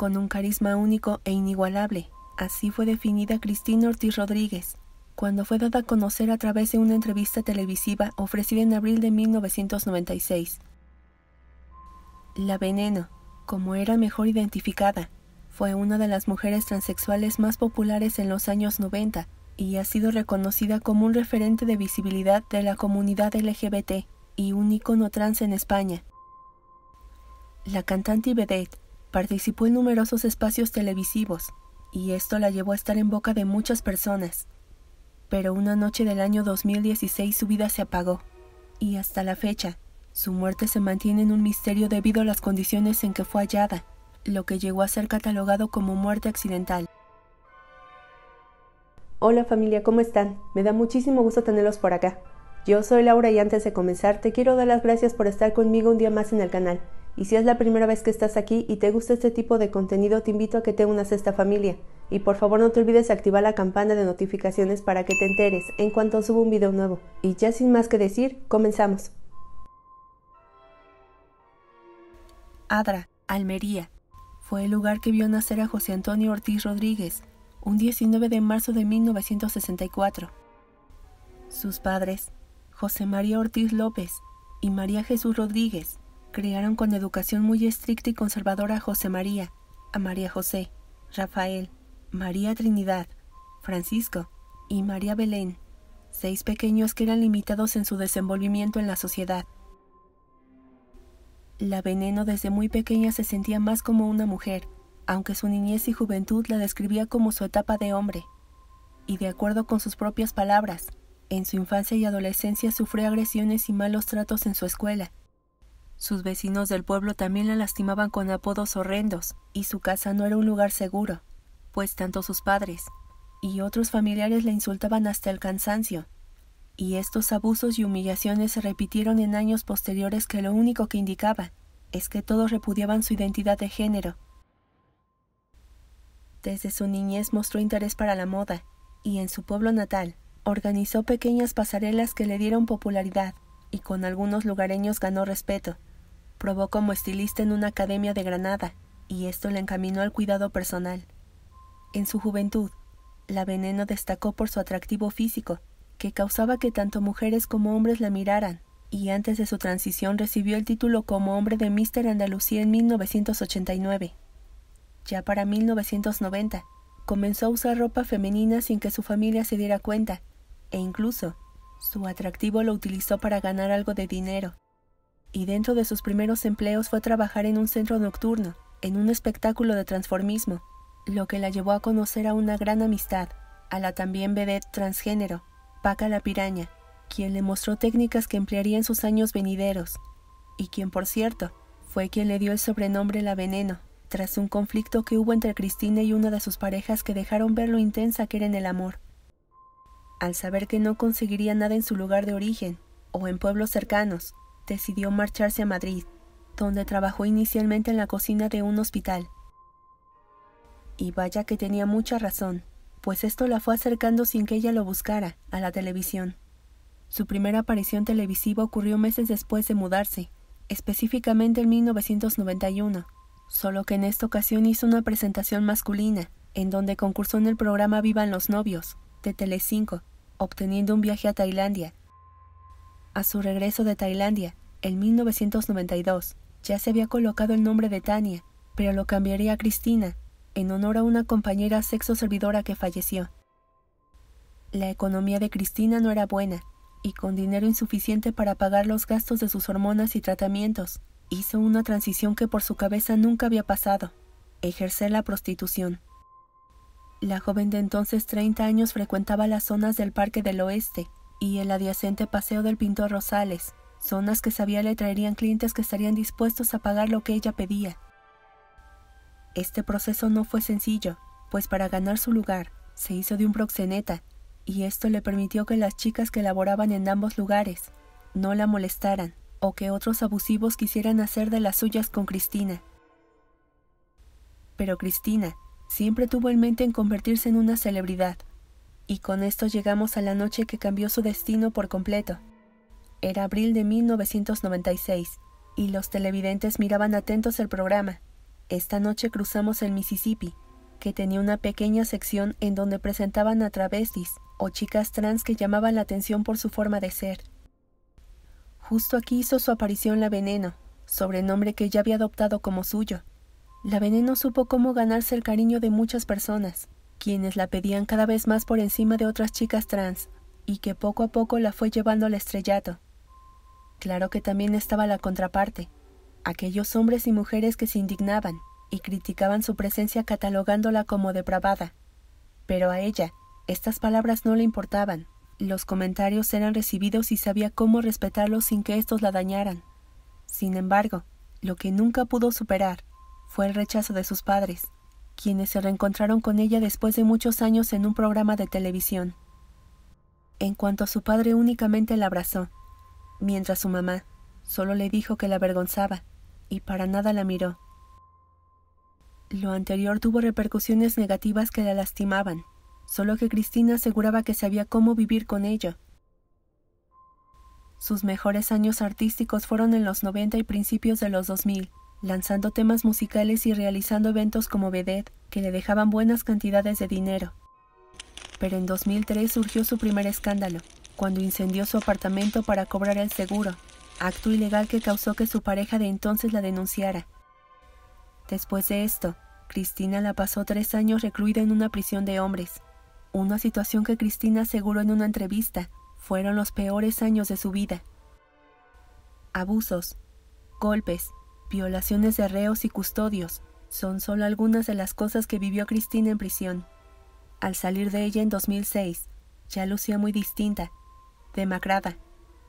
con un carisma único e inigualable. Así fue definida Cristina Ortiz Rodríguez, cuando fue dada a conocer a través de una entrevista televisiva ofrecida en abril de 1996. La Veneno, como era mejor identificada, fue una de las mujeres transexuales más populares en los años 90 y ha sido reconocida como un referente de visibilidad de la comunidad LGBT y un icono trans en España. La cantante y vedette Participó en numerosos espacios televisivos, y esto la llevó a estar en boca de muchas personas. Pero una noche del año 2016 su vida se apagó, y hasta la fecha, su muerte se mantiene en un misterio debido a las condiciones en que fue hallada, lo que llegó a ser catalogado como muerte accidental. Hola familia, ¿cómo están? Me da muchísimo gusto tenerlos por acá. Yo soy Laura y antes de comenzar te quiero dar las gracias por estar conmigo un día más en el canal. Y si es la primera vez que estás aquí y te gusta este tipo de contenido, te invito a que te unas a esta familia. Y por favor no te olvides de activar la campana de notificaciones para que te enteres en cuanto suba un video nuevo. Y ya sin más que decir, comenzamos. Adra, Almería, fue el lugar que vio nacer a José Antonio Ortiz Rodríguez, un 19 de marzo de 1964. Sus padres, José María Ortiz López y María Jesús Rodríguez, Criaron con educación muy estricta y conservadora a José María, a María José, Rafael, María Trinidad, Francisco y María Belén, seis pequeños que eran limitados en su desenvolvimiento en la sociedad. La veneno desde muy pequeña se sentía más como una mujer, aunque su niñez y juventud la describía como su etapa de hombre. Y de acuerdo con sus propias palabras, en su infancia y adolescencia sufrió agresiones y malos tratos en su escuela, sus vecinos del pueblo también la lastimaban con apodos horrendos, y su casa no era un lugar seguro, pues tanto sus padres y otros familiares la insultaban hasta el cansancio. Y estos abusos y humillaciones se repitieron en años posteriores que lo único que indicaba es que todos repudiaban su identidad de género. Desde su niñez mostró interés para la moda, y en su pueblo natal organizó pequeñas pasarelas que le dieron popularidad, y con algunos lugareños ganó respeto. Probó como estilista en una academia de Granada, y esto le encaminó al cuidado personal. En su juventud, la veneno destacó por su atractivo físico, que causaba que tanto mujeres como hombres la miraran, y antes de su transición recibió el título como hombre de Mister Andalucía en 1989. Ya para 1990, comenzó a usar ropa femenina sin que su familia se diera cuenta, e incluso, su atractivo lo utilizó para ganar algo de dinero y dentro de sus primeros empleos fue trabajar en un centro nocturno, en un espectáculo de transformismo, lo que la llevó a conocer a una gran amistad, a la también bebé transgénero, Paca la Piraña, quien le mostró técnicas que emplearía en sus años venideros, y quien, por cierto, fue quien le dio el sobrenombre La Veneno, tras un conflicto que hubo entre Cristina y una de sus parejas que dejaron ver lo intensa que era en el amor. Al saber que no conseguiría nada en su lugar de origen, o en pueblos cercanos, decidió marcharse a Madrid, donde trabajó inicialmente en la cocina de un hospital. Y vaya que tenía mucha razón, pues esto la fue acercando sin que ella lo buscara a la televisión. Su primera aparición televisiva ocurrió meses después de mudarse, específicamente en 1991, solo que en esta ocasión hizo una presentación masculina, en donde concursó en el programa Vivan los novios, de Telecinco, obteniendo un viaje a Tailandia. A su regreso de Tailandia, en 1992 ya se había colocado el nombre de Tania, pero lo cambiaría a Cristina, en honor a una compañera sexo servidora que falleció. La economía de Cristina no era buena, y con dinero insuficiente para pagar los gastos de sus hormonas y tratamientos, hizo una transición que por su cabeza nunca había pasado, ejercer la prostitución. La joven de entonces 30 años frecuentaba las zonas del Parque del Oeste y el adyacente Paseo del Pintor Rosales, zonas que sabía le traerían clientes que estarían dispuestos a pagar lo que ella pedía. Este proceso no fue sencillo, pues para ganar su lugar, se hizo de un proxeneta, y esto le permitió que las chicas que laboraban en ambos lugares no la molestaran, o que otros abusivos quisieran hacer de las suyas con Cristina. Pero Cristina siempre tuvo en mente en convertirse en una celebridad, y con esto llegamos a la noche que cambió su destino por completo. Era abril de 1996 y los televidentes miraban atentos el programa. Esta noche cruzamos el Mississippi, que tenía una pequeña sección en donde presentaban a travestis o chicas trans que llamaban la atención por su forma de ser. Justo aquí hizo su aparición la Veneno, sobrenombre que ya había adoptado como suyo. La Veneno supo cómo ganarse el cariño de muchas personas, quienes la pedían cada vez más por encima de otras chicas trans, y que poco a poco la fue llevando al estrellato. Claro que también estaba la contraparte, aquellos hombres y mujeres que se indignaban y criticaban su presencia catalogándola como depravada. Pero a ella, estas palabras no le importaban. Los comentarios eran recibidos y sabía cómo respetarlos sin que estos la dañaran. Sin embargo, lo que nunca pudo superar fue el rechazo de sus padres, quienes se reencontraron con ella después de muchos años en un programa de televisión. En cuanto a su padre únicamente la abrazó, mientras su mamá solo le dijo que la avergonzaba y para nada la miró. Lo anterior tuvo repercusiones negativas que la lastimaban, solo que Cristina aseguraba que sabía cómo vivir con ello. Sus mejores años artísticos fueron en los 90 y principios de los 2000, lanzando temas musicales y realizando eventos como vedette que le dejaban buenas cantidades de dinero. Pero en 2003 surgió su primer escándalo, cuando incendió su apartamento para cobrar el seguro, acto ilegal que causó que su pareja de entonces la denunciara. Después de esto, Cristina la pasó tres años recluida en una prisión de hombres, una situación que Cristina aseguró en una entrevista fueron los peores años de su vida. Abusos, golpes, violaciones de reos y custodios son solo algunas de las cosas que vivió Cristina en prisión. Al salir de ella en 2006, ya lucía muy distinta, Demacrada,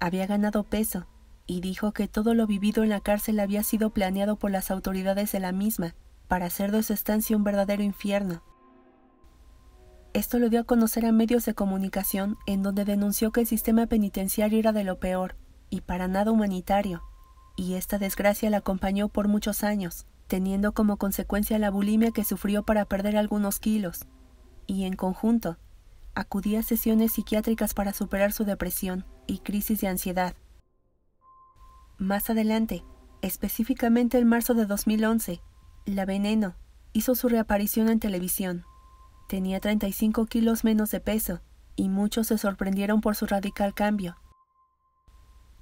había ganado peso y dijo que todo lo vivido en la cárcel había sido planeado por las autoridades de la misma para hacer de su estancia un verdadero infierno. Esto lo dio a conocer a medios de comunicación en donde denunció que el sistema penitenciario era de lo peor y para nada humanitario, y esta desgracia la acompañó por muchos años, teniendo como consecuencia la bulimia que sufrió para perder algunos kilos, y en conjunto, acudía a sesiones psiquiátricas para superar su depresión y crisis de ansiedad. Más adelante, específicamente en marzo de 2011, La Veneno hizo su reaparición en televisión. Tenía 35 kilos menos de peso y muchos se sorprendieron por su radical cambio.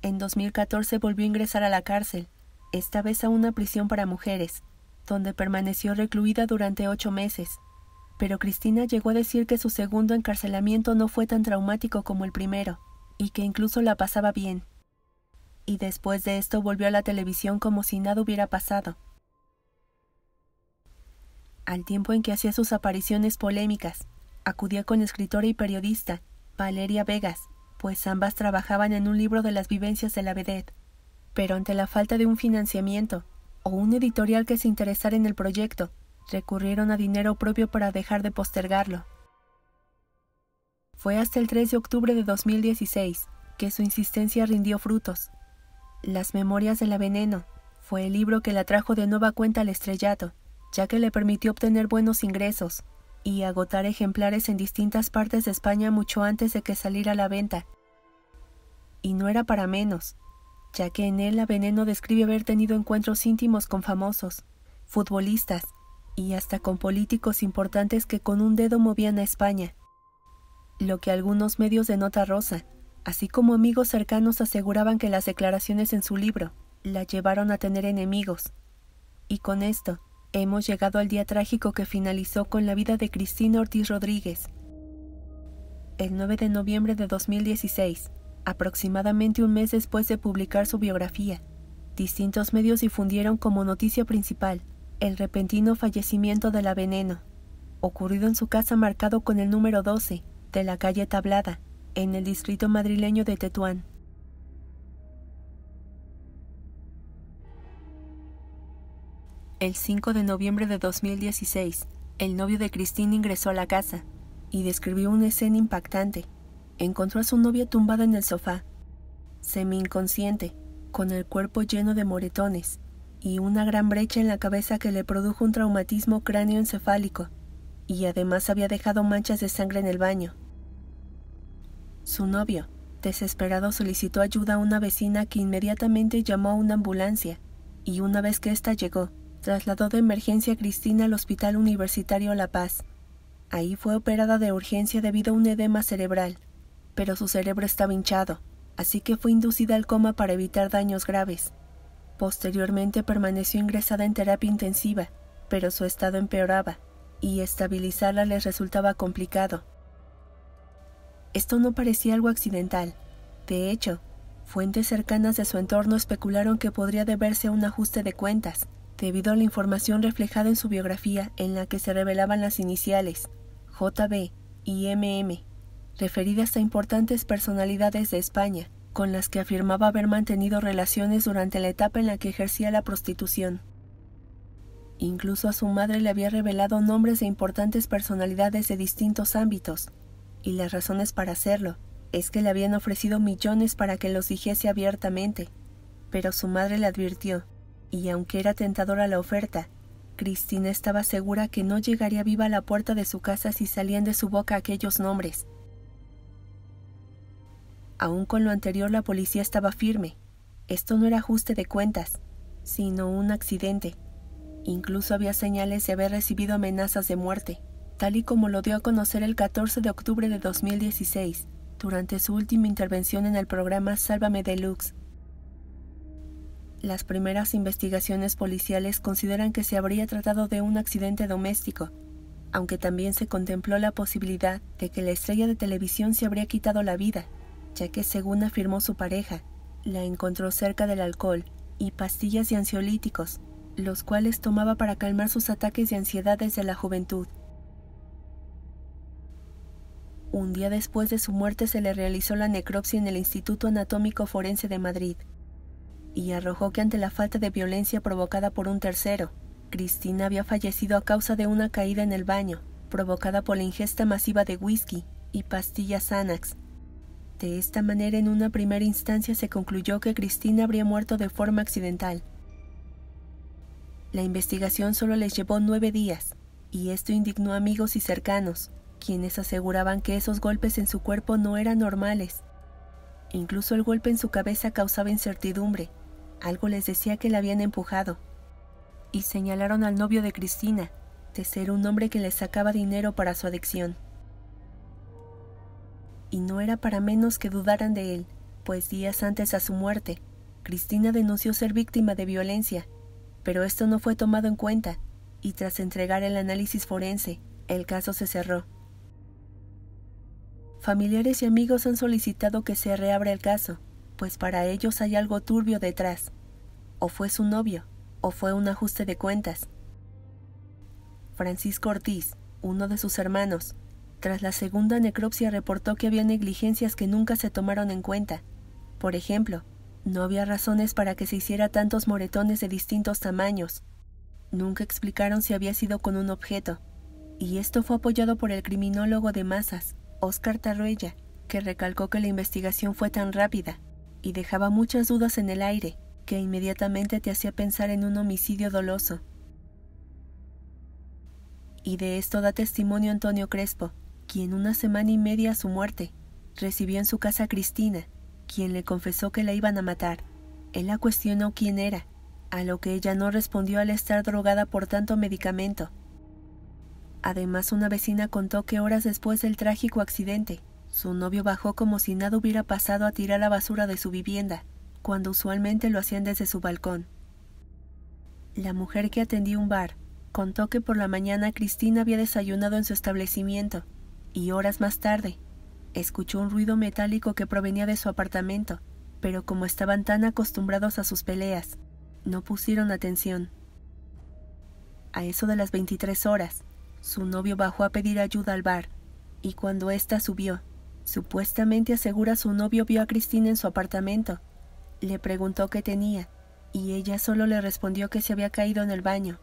En 2014 volvió a ingresar a la cárcel, esta vez a una prisión para mujeres, donde permaneció recluida durante ocho meses. Pero Cristina llegó a decir que su segundo encarcelamiento no fue tan traumático como el primero, y que incluso la pasaba bien. Y después de esto volvió a la televisión como si nada hubiera pasado. Al tiempo en que hacía sus apariciones polémicas, acudía con escritora y periodista, Valeria Vegas, pues ambas trabajaban en un libro de las vivencias de la vedette. Pero ante la falta de un financiamiento, o un editorial que se interesara en el proyecto, recurrieron a dinero propio para dejar de postergarlo. Fue hasta el 3 de octubre de 2016 que su insistencia rindió frutos. Las Memorias de la Veneno fue el libro que la trajo de nueva cuenta al estrellato, ya que le permitió obtener buenos ingresos y agotar ejemplares en distintas partes de España mucho antes de que saliera a la venta. Y no era para menos, ya que en él la Veneno describe haber tenido encuentros íntimos con famosos, futbolistas, y hasta con políticos importantes que con un dedo movían a España, lo que algunos medios de nota rosa, así como amigos cercanos aseguraban que las declaraciones en su libro la llevaron a tener enemigos. Y con esto, hemos llegado al día trágico que finalizó con la vida de Cristina Ortiz Rodríguez. El 9 de noviembre de 2016, aproximadamente un mes después de publicar su biografía, distintos medios difundieron como noticia principal el repentino fallecimiento de la veneno, ocurrido en su casa marcado con el número 12 de la calle Tablada, en el distrito madrileño de Tetuán. El 5 de noviembre de 2016, el novio de Cristina ingresó a la casa y describió una escena impactante. Encontró a su novia tumbada en el sofá, semi-inconsciente, con el cuerpo lleno de moretones y una gran brecha en la cabeza que le produjo un traumatismo cráneoencefálico, y además había dejado manchas de sangre en el baño. Su novio, desesperado, solicitó ayuda a una vecina que inmediatamente llamó a una ambulancia, y una vez que ésta llegó, trasladó de emergencia a Cristina al Hospital Universitario La Paz. Ahí fue operada de urgencia debido a un edema cerebral, pero su cerebro estaba hinchado, así que fue inducida al coma para evitar daños graves. Posteriormente permaneció ingresada en terapia intensiva, pero su estado empeoraba y estabilizarla les resultaba complicado. Esto no parecía algo accidental. De hecho, fuentes cercanas de su entorno especularon que podría deberse a un ajuste de cuentas, debido a la información reflejada en su biografía en la que se revelaban las iniciales JB y MM, referidas a importantes personalidades de España, con las que afirmaba haber mantenido relaciones durante la etapa en la que ejercía la prostitución. Incluso a su madre le había revelado nombres de importantes personalidades de distintos ámbitos, y las razones para hacerlo es que le habían ofrecido millones para que los dijese abiertamente, pero su madre le advirtió, y aunque era tentadora la oferta, Cristina estaba segura que no llegaría viva a la puerta de su casa si salían de su boca aquellos nombres. Aún con lo anterior la policía estaba firme. Esto no era ajuste de cuentas, sino un accidente. Incluso había señales de haber recibido amenazas de muerte, tal y como lo dio a conocer el 14 de octubre de 2016, durante su última intervención en el programa Sálvame Deluxe. Las primeras investigaciones policiales consideran que se habría tratado de un accidente doméstico, aunque también se contempló la posibilidad de que la estrella de televisión se habría quitado la vida ya que según afirmó su pareja, la encontró cerca del alcohol y pastillas y ansiolíticos, los cuales tomaba para calmar sus ataques de ansiedad desde la juventud. Un día después de su muerte se le realizó la necropsia en el Instituto Anatómico Forense de Madrid y arrojó que ante la falta de violencia provocada por un tercero, Cristina había fallecido a causa de una caída en el baño, provocada por la ingesta masiva de whisky y pastillas Anax. De esta manera, en una primera instancia se concluyó que Cristina habría muerto de forma accidental. La investigación solo les llevó nueve días, y esto indignó a amigos y cercanos, quienes aseguraban que esos golpes en su cuerpo no eran normales. Incluso el golpe en su cabeza causaba incertidumbre. Algo les decía que la habían empujado. Y señalaron al novio de Cristina de ser un hombre que le sacaba dinero para su adicción y no era para menos que dudaran de él, pues días antes a su muerte, Cristina denunció ser víctima de violencia, pero esto no fue tomado en cuenta, y tras entregar el análisis forense, el caso se cerró. Familiares y amigos han solicitado que se reabra el caso, pues para ellos hay algo turbio detrás. O fue su novio, o fue un ajuste de cuentas. Francisco Ortiz, uno de sus hermanos, tras la segunda necropsia reportó que había negligencias que nunca se tomaron en cuenta. Por ejemplo, no había razones para que se hiciera tantos moretones de distintos tamaños. Nunca explicaron si había sido con un objeto. Y esto fue apoyado por el criminólogo de masas, Oscar Tarruella, que recalcó que la investigación fue tan rápida y dejaba muchas dudas en el aire, que inmediatamente te hacía pensar en un homicidio doloso. Y de esto da testimonio Antonio Crespo, quien una semana y media a su muerte recibió en su casa a Cristina, quien le confesó que la iban a matar. Él la cuestionó quién era, a lo que ella no respondió al estar drogada por tanto medicamento. Además, una vecina contó que horas después del trágico accidente, su novio bajó como si nada hubiera pasado a tirar la basura de su vivienda, cuando usualmente lo hacían desde su balcón. La mujer que atendía un bar contó que por la mañana Cristina había desayunado en su establecimiento y horas más tarde escuchó un ruido metálico que provenía de su apartamento, pero como estaban tan acostumbrados a sus peleas, no pusieron atención. A eso de las 23 horas, su novio bajó a pedir ayuda al bar, y cuando ésta subió, supuestamente asegura su novio vio a Cristina en su apartamento. Le preguntó qué tenía, y ella solo le respondió que se había caído en el baño.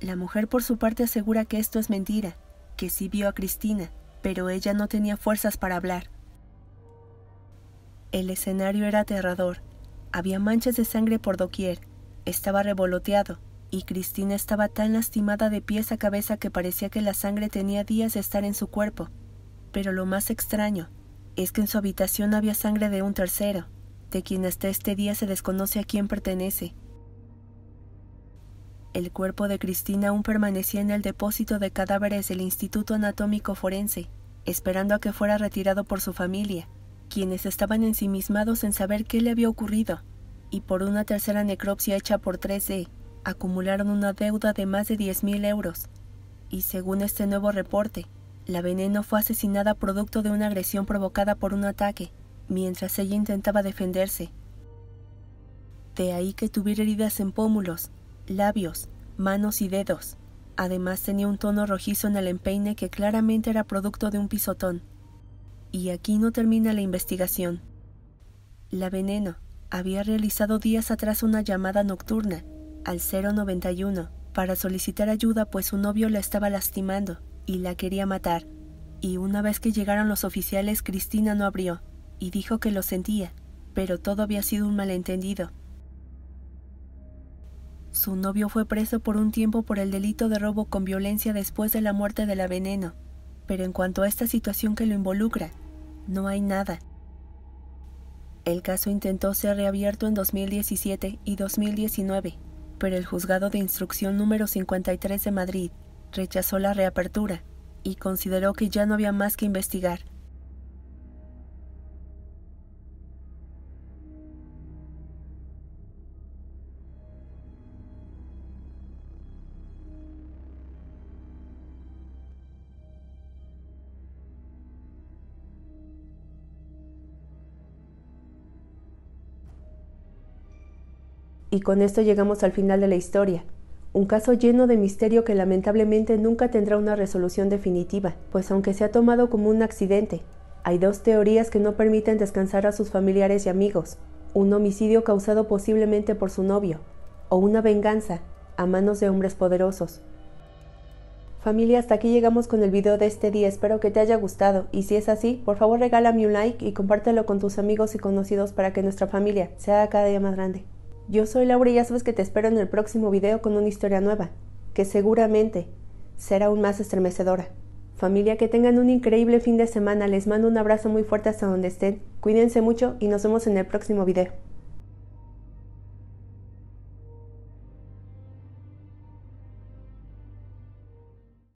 La mujer por su parte asegura que esto es mentira, que sí vio a Cristina, pero ella no tenía fuerzas para hablar. El escenario era aterrador. Había manchas de sangre por doquier, estaba revoloteado, y Cristina estaba tan lastimada de pies a cabeza que parecía que la sangre tenía días de estar en su cuerpo. Pero lo más extraño es que en su habitación había sangre de un tercero, de quien hasta este día se desconoce a quién pertenece el cuerpo de Cristina aún permanecía en el depósito de cadáveres del Instituto Anatómico Forense, esperando a que fuera retirado por su familia, quienes estaban ensimismados en saber qué le había ocurrido, y por una tercera necropsia hecha por 3D, acumularon una deuda de más de 10.000 euros. Y según este nuevo reporte, la veneno fue asesinada producto de una agresión provocada por un ataque, mientras ella intentaba defenderse. De ahí que tuviera heridas en pómulos, labios, manos y dedos. Además tenía un tono rojizo en el empeine que claramente era producto de un pisotón. Y aquí no termina la investigación. La veneno había realizado días atrás una llamada nocturna al 091 para solicitar ayuda pues su novio la estaba lastimando y la quería matar. Y una vez que llegaron los oficiales, Cristina no abrió y dijo que lo sentía, pero todo había sido un malentendido su novio fue preso por un tiempo por el delito de robo con violencia después de la muerte de la veneno, pero en cuanto a esta situación que lo involucra, no hay nada. El caso intentó ser reabierto en 2017 y 2019, pero el juzgado de instrucción número 53 de Madrid rechazó la reapertura y consideró que ya no había más que investigar Y con esto llegamos al final de la historia. Un caso lleno de misterio que lamentablemente nunca tendrá una resolución definitiva, pues aunque se ha tomado como un accidente, hay dos teorías que no permiten descansar a sus familiares y amigos. Un homicidio causado posiblemente por su novio, o una venganza a manos de hombres poderosos. Familia, hasta aquí llegamos con el video de este día, espero que te haya gustado y si es así, por favor regálame un like y compártelo con tus amigos y conocidos para que nuestra familia sea cada día más grande. Yo soy Laura y ya sabes que te espero en el próximo video con una historia nueva, que seguramente será aún más estremecedora. Familia, que tengan un increíble fin de semana. Les mando un abrazo muy fuerte hasta donde estén. Cuídense mucho y nos vemos en el próximo video.